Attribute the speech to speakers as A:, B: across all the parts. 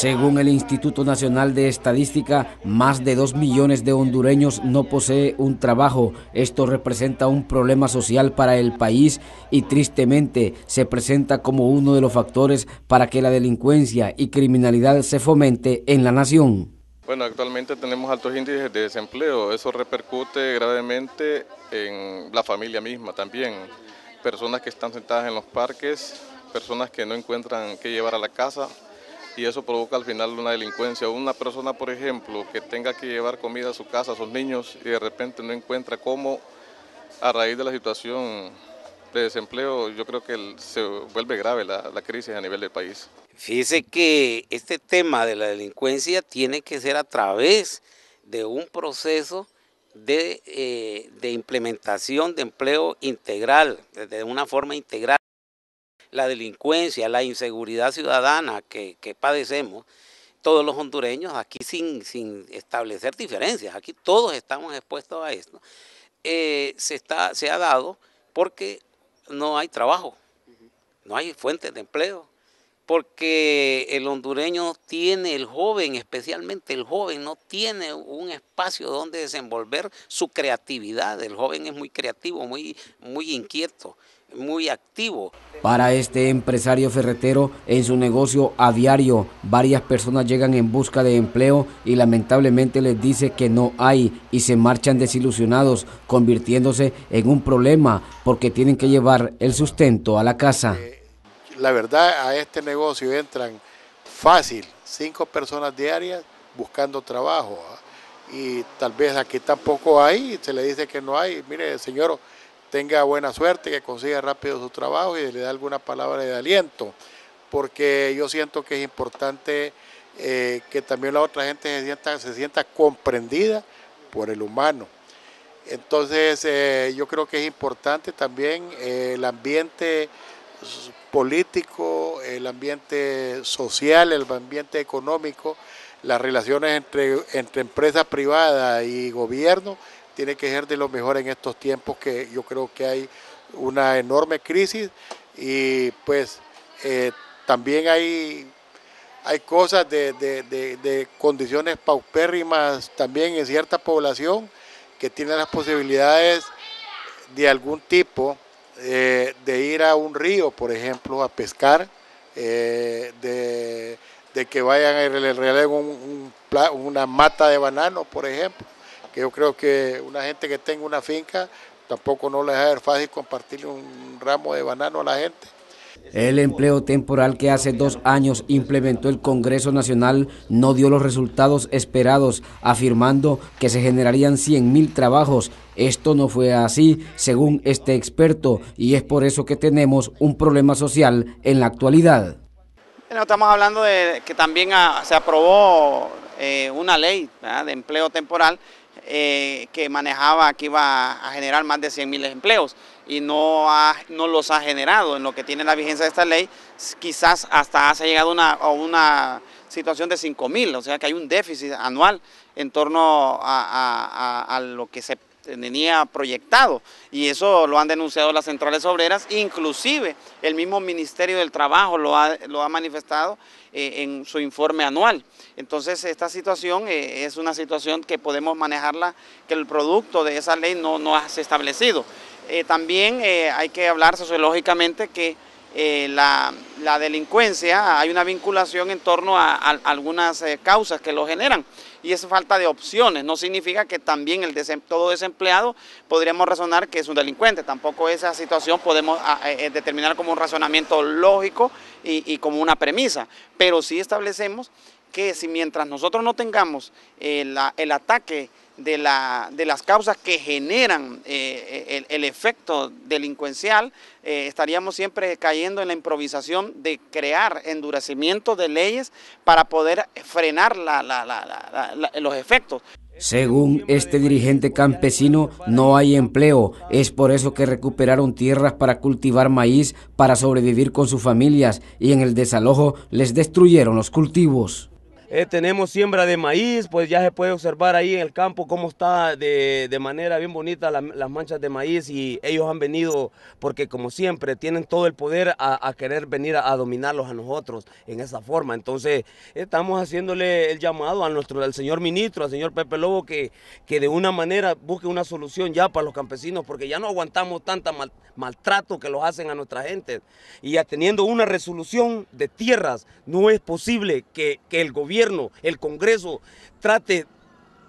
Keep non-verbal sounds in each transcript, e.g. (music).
A: Según el Instituto Nacional de Estadística, más de 2 millones de hondureños no posee un trabajo. Esto representa un problema social para el país y tristemente se presenta como uno de los factores para que la delincuencia y criminalidad se fomente en la nación.
B: Bueno, actualmente tenemos altos índices de desempleo. Eso repercute gravemente en la familia misma también. Personas que están sentadas en los parques, personas que no encuentran qué llevar a la casa, y eso provoca al final una delincuencia. Una persona, por ejemplo, que tenga que llevar comida a su casa, a sus niños, y de repente no encuentra cómo, a raíz de la situación de desempleo, yo creo que se vuelve grave la, crisis a nivel del país.
C: Fíjese que este tema de la delincuencia tiene que ser a través de un proceso de, eh, de implementación de empleo integral, de una forma integral la delincuencia, la inseguridad ciudadana que, padecemos, todos los hondureños, aquí sin, sin, establecer diferencias, aquí todos estamos expuestos a esto, eh, se, está, se ha dado porque no hay trabajo, no hay fuentes de empleo, porque el hondureño tiene, el joven especialmente, el joven no tiene un espacio donde desenvolver su creatividad. El joven es muy creativo, muy, muy inquieto,
A: muy activo. Para este empresario ferretero, en su negocio a diario, varias personas llegan en busca de empleo y lamentablemente les dice que no hay y se marchan desilusionados, convirtiéndose en un problema porque tienen que llevar el sustento a la casa
D: la verdad, a este negocio entran fácil cinco personas diarias buscando trabajo. ¿ah? Y tal vez aquí tampoco hay, se le dice que no hay. Mire, señor, tenga buena suerte, que consiga rápido su trabajo y le da alguna palabra de aliento. Porque yo siento que es importante eh, que también la otra gente se sienta, se sienta comprendida por el humano. Entonces, eh, yo creo que es importante también eh, el ambiente político, el ambiente social, el ambiente económico, las relaciones entre, entre empresa privada y gobierno, tiene que ser de lo mejor en estos tiempos que yo creo que hay una enorme crisis y pues eh, también hay, hay cosas de, condiciones paupérrimas también en cierta población que tienen las posibilidades de algún tipo eh, de ir a un río, por ejemplo, a pescar, eh, de, que vayan a regalar un, una mata de banano, por ejemplo, que yo creo que una gente que tenga una finca tampoco no les va a ser fácil compartirle un ramo de banano a la gente
A: el empleo temporal que hace dos años implementó el Congreso Nacional no dio los resultados esperados, afirmando que se generarían 100.000 trabajos. Esto no fue así, según este experto, y es por eso que tenemos un problema social en la actualidad. estamos
C: hablando de que también ah, se aprobó eh, una ley de empleo temporal eh, que manejaba que iba a generar más de 100.000 empleos y no, ha, no los ha generado. En lo que tiene la vigencia de esta ley, quizás hasta se ha llegado a una situación de 5.000, o sea que hay un déficit anual en torno a, lo que se tenía proyectado y eso lo han denunciado las centrales obreras, inclusive el mismo Ministerio del Trabajo lo ha, manifestado eh, en su informe anual. Entonces esta situación eh, es una situación que podemos manejarla, que el producto de esa ley no, no ha establecido. Eh, también eh, hay que hablar sociológicamente que eh, la, delincuencia, hay una vinculación en torno a, algunas causas que lo generan y es falta de opciones, no significa que también el todo desempleado podríamos razonar que es un delincuente, tampoco esa situación podemos ah, determinar como un razonamiento lógico y, como una premisa, pero sí establecemos que si mientras nosotros no tengamos el, el ataque de, la, de las causas que generan eh, eh, el, efecto delincuencial, eh, estaríamos siempre cayendo en la improvisación de crear endurecimiento de leyes para poder frenar la, los efectos.
A: Según este dirigente campesino, no hay empleo. Es por eso que recuperaron tierras para cultivar maíz, para sobrevivir con sus familias, y en el desalojo les destruyeron los cultivos.
C: Eh, tenemos siembra de maíz, pues ya se puede observar ahí en el campo cómo está de, manera bien bonita las manchas de maíz y ellos han venido porque como siempre tienen todo el poder a, querer venir a, dominarlos a nosotros en esa forma. Entonces estamos haciéndole el llamado a nuestro, al señor ministro, al señor Pepe Lobo, que, que de una manera busque una solución ya para los campesinos porque ya no aguantamos tanta maltrato que los hacen a nuestra gente. Y ya teniendo una resolución de tierras, no es posible que el gobierno el Congreso, trate,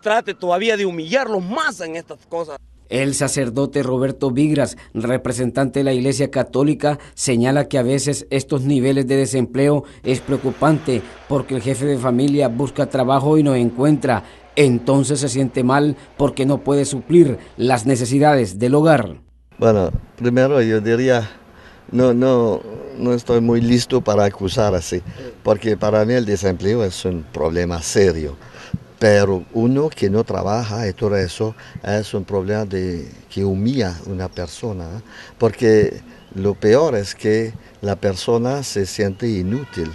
C: trate todavía de humillarlos
B: más en estas cosas.
A: El sacerdote Roberto Vigras, representante de la Iglesia Católica, señala que a veces estos niveles de desempleo es preocupante porque el jefe de familia busca trabajo y no encuentra. Entonces se siente mal porque
B: no puede suplir las necesidades del hogar. Bueno, primero yo diría no, no, no estoy muy listo para acusar así, porque para mí el desempleo es un problema serio. Pero uno que no trabaja y todo eso es un problema de, que humilla a una persona, ¿eh? porque lo peor es que la persona se siente inútil.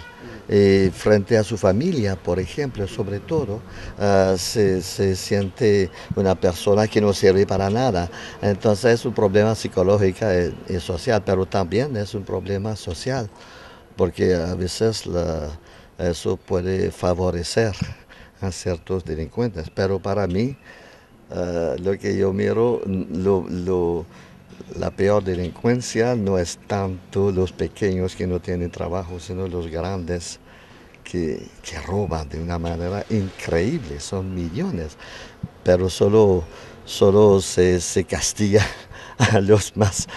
B: Y eh, frente a su familia, por ejemplo, sobre todo, ah, se, siente una persona que no sirve para nada. Entonces es un problema psicológico eh, y, social, pero también es un problema social, porque a veces eso puede favorecer a ciertos delincuentes. Pero para mí, ah, lo que yo miro, lo la peor delincuencia no es tanto los pequeños que no tienen trabajo, sino los grandes que, roban de una manera increíble, son millones, pero solo, solo se, castiga (laughs) a los más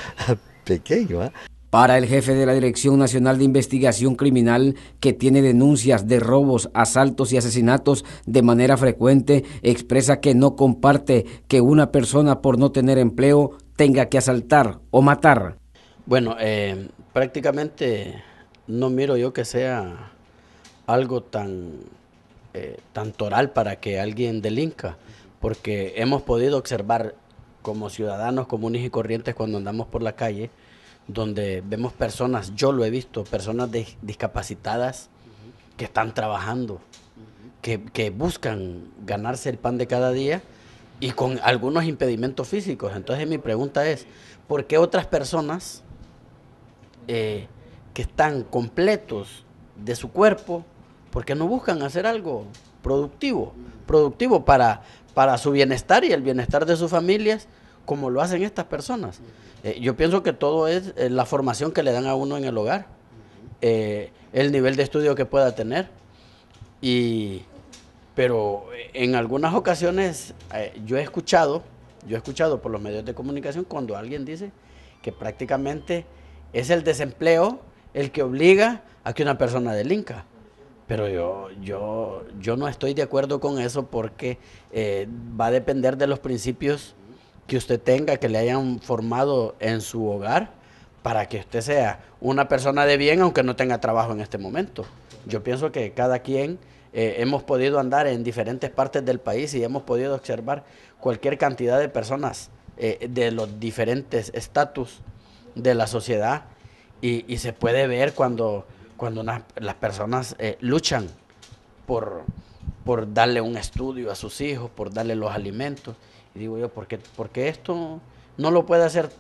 B: pequeños. ¿eh?
A: Para el jefe de la Dirección Nacional de Investigación Criminal, que tiene denuncias de robos, asaltos y asesinatos de manera frecuente, expresa que no comparte que una persona por no tener empleo tenga que asaltar o matar?
E: Bueno, eh, prácticamente no miro yo que sea algo tan, eh, tan toral para que alguien delinca, porque hemos podido observar como ciudadanos comunes y corrientes cuando andamos por la calle, donde vemos personas, yo lo he visto, personas discapacitadas que están trabajando, que, que buscan ganarse el pan de cada día y con algunos impedimentos físicos. Entonces mi pregunta es, ¿por qué otras personas eh, que están completos de su cuerpo, por qué no buscan hacer algo productivo? Productivo para, para su bienestar y el bienestar de sus familias, como lo hacen estas personas. Eh, yo pienso que todo es eh, la formación que le dan a uno en el hogar, el nivel de estudio que pueda tener y pero eh, en algunas ocasiones eh, yo he escuchado, yo he escuchado por los medios de comunicación cuando alguien dice que prácticamente es el desempleo el que obliga a que una persona delinca. Pero yo, yo, no estoy de acuerdo con eso porque eh, va a depender de los principios que usted tenga, que le hayan formado en su hogar, para que usted sea una persona de bien, aunque no tenga trabajo en este momento. Yo pienso que cada quien eh, hemos podido andar en diferentes partes del país y hemos podido observar cualquier cantidad de personas eh, de los diferentes estatus de la sociedad y, se puede ver cuando, cuando las personas eh, luchan por, por darle un estudio a sus hijos, por darle los alimentos. Y digo yo, ¿por qué, porque esto no lo puede hacer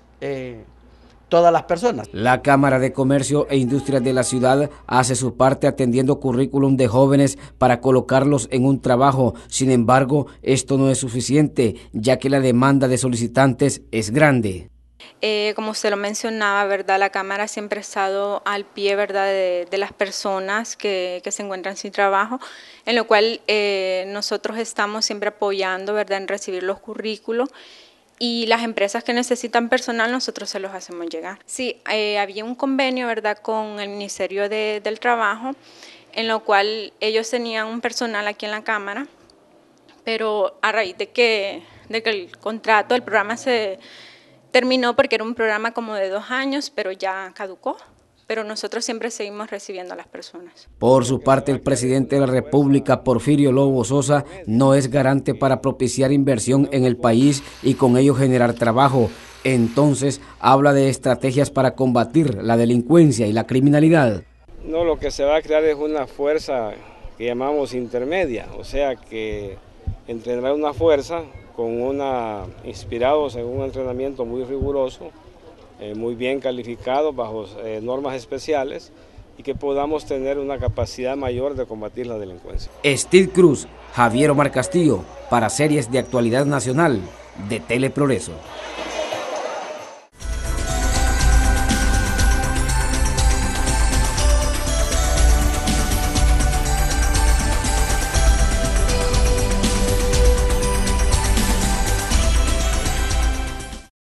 E: todas las personas.
A: La Cámara de Comercio e Industria de la ciudad hace su parte atendiendo currículum de jóvenes para colocarlos en un trabajo. Sin embargo, esto no es suficiente, ya que la demanda de solicitantes es grande. Eh, como se lo mencionaba, ¿verdad? La Cámara siempre ha estado al pie, ¿verdad?, de, las personas que, se encuentran sin trabajo, en lo cual eh, nosotros estamos siempre apoyando, ¿verdad?, en recibir los currículos y las empresas que necesitan personal nosotros se los hacemos llegar. Sí, eh, había un convenio, ¿verdad?, con el Ministerio de, del Trabajo, en lo cual ellos tenían un personal aquí en la Cámara, pero a raíz de que, de que el contrato, el programa se terminó porque era un programa como de dos años, pero ya caducó pero nosotros siempre seguimos recibiendo a las personas. Por su parte, el presidente de la República, Porfirio Lobo Sosa, no es garante para propiciar inversión en el país y con ello generar trabajo. Entonces, habla de estrategias para combatir la delincuencia y la criminalidad. No, lo que se va a crear es una fuerza que llamamos intermedia, o sea que entrenar una fuerza con una inspirado en un entrenamiento muy riguroso eh, muy bien calificado bajo eh, normas especiales y que podamos tener una capacidad mayor de combatir la delincuencia. Steve Cruz, Javier Omar Castillo, para series de actualidad nacional de Teleprogreso.